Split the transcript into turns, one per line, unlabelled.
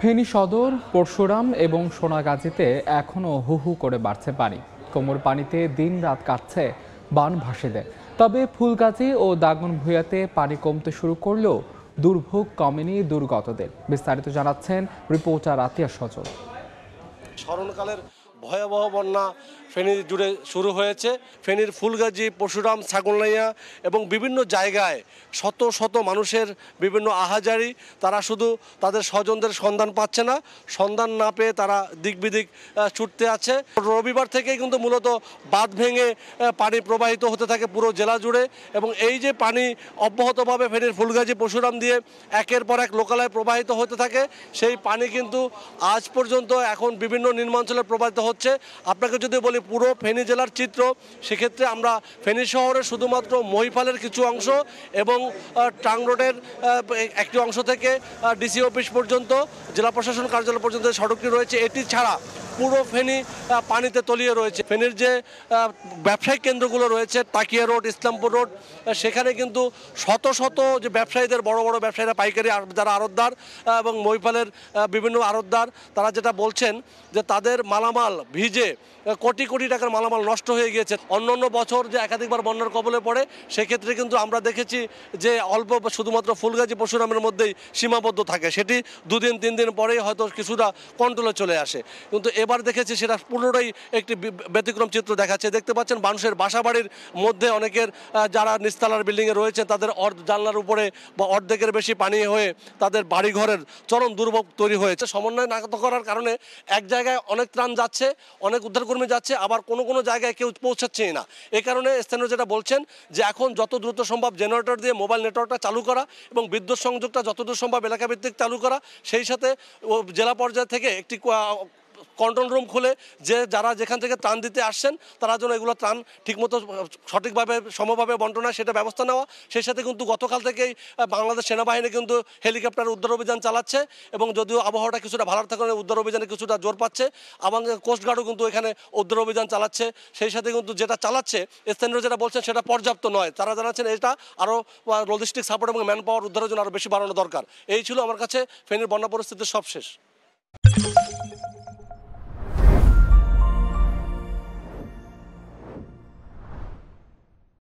ফেনী সদর পরশুরাম এবং সোনাগাজীতে এখনও হু হু করে বাড়ছে পানি কোমর পানিতে দিন রাত কাটছে বানভাসীদের তবে ফুলগাজী ও দাগন দাগনভূঞাতে পানি কমতে শুরু করলেও দুর্ভোগ কমেনি দুর্গতদের বিস্তারিত জানাচ্ছেন রিপোর্টার আতিয়া সজল
স্মরণকালের ভয়াবহ বন্যা ফেনী জুড়ে শুরু হয়েছে ফেনীর ফুলগাজী পশুরাম ছাগলনাইয়া এবং বিভিন্ন জায়গায় শত শত মানুষের বিভিন্ন আহাজারি তারা শুধু তাদের স্বজনদের সন্ধান পাচ্ছে না সন্ধান না পেয়ে তারা দিকবিদিক ছুটতে আছে রবিবার থেকেই কিন্তু মূলত বাঁধ ভেঙে পানি প্রবাহিত হতে থাকে পুরো জেলা জুড়ে এবং এই যে পানি অব্যাহতভাবে ফেনীর ফুলগাজী পশুরাম দিয়ে একের পর এক লোকালয়ে প্রবাহিত হতে থাকে সেই পানি কিন্তু আজ পর্যন্ত এখন বিভিন্ন নির্মাঞ্চলে প্রবাহিত হচ্ছে আপনাকে যদি বলি পুরো ফেনী জেলার চিত্র সেক্ষেত্রে আমরা ফেনী শহরে শুধুমাত্র মহিফালের কিছু অংশ এবং ট্রাং রোডের একটি অংশ থেকে ডিসি অফিস পর্যন্ত জেলা প্রশাসন কার্যালয় পর্যন্ত সড়কটি রয়েছে এটি ছাড়া পুরো ফেনি পানিতে তলিয়ে রয়েছে ফেনির যে ব্যবসায়িক কেন্দ্রগুলো রয়েছে তাকিয়া রোড ইসলামপুর রোড সেখানে কিন্তু শত শত যে ব্যবসায়ীদের বড় বড় ব্যবসায়ীরা পাইকারি যারা আরতদার এবং মহিপালের বিভিন্ন আড়তদার তারা যেটা বলছেন যে তাদের মালামাল ভিজে কোটি কোটি টাকার মালামাল নষ্ট হয়ে গিয়েছে অন্য অন্য বছর যে একাধিকবার বন্যার কবলে পড়ে সেক্ষেত্রে কিন্তু আমরা দেখেছি যে অল্প শুধুমাত্র ফুলগাজি পরশুরামের মধ্যেই সীমাবদ্ধ থাকে সেটি দুদিন তিন দিন পরেই হয়তো কিছুটা কন্ট্রোলে চলে আসে কিন্তু এবার দেখেছি সেটা পুনরায় একটি ব্যতিক্রম চিত্র দেখাচ্ছে দেখতে পাচ্ছেন মানুষের বাসাবাড়ির মধ্যে অনেকের যারা নিস্তালার বিল্ডিংয়ে রয়েছে তাদের জানলার উপরে বা অর্ধেকের বেশি পানি হয়ে তাদের বাড়িঘরের চরম দুর্ভোগ তৈরি হয়েছে সমন্বয় না করার কারণে এক জায়গায় অনেক ত্রাণ যাচ্ছে অনেক উদ্ধারকর্মী যাচ্ছে আবার কোনো কোনো জায়গায় কেউ পৌঁছাচ্ছেই না এ কারণে স্থানীয় যেটা বলছেন যে এখন যত দ্রুত সম্ভব জেনারেটর দিয়ে মোবাইল নেটওয়ার্কটা চালু করা এবং বিদ্যুৎ সংযোগটা যতদূর সম্ভব এলাকাভিত্তিক চালু করা সেই সাথে জেলা পর্যায় থেকে একটি কন্ট্রোল রুম খুলে যে যারা যেখান থেকে ত্রাণ দিতে আসছেন তারা যেন এগুলো ত্রাণ ঠিকমতো সঠিকভাবে সমভাবে বন্টনায় সেটা ব্যবস্থা নেওয়া সেই সাথে কিন্তু গতকাল থেকেই বাংলাদেশ সেনাবাহিনী কিন্তু হেলিকপ্টার উদ্ধার অভিযান চালাচ্ছে এবং যদিও আবহাওয়াটা কিছুটা ভালো থাকার উদ্ধার অভিযানে কিছুটা জোর পাচ্ছে এবং কোস্টগার্ডও কিন্তু এখানে উদ্ধার অভিযান চালাচ্ছে সেই সাথে কিন্তু যেটা চালাচ্ছে স্থানীয় যেটা বলছেন সেটা পর্যাপ্ত নয় তারা জানাচ্ছেন এটা আরও লজিস্টিক সাপোর্ট এবং ম্যান পাওয়ার উদ্ধারের জন্য আরও বেশি বাড়ানো দরকার এই ছিল আমার কাছে ফেনীর বন্যা পরিস্থিতির সবশেষ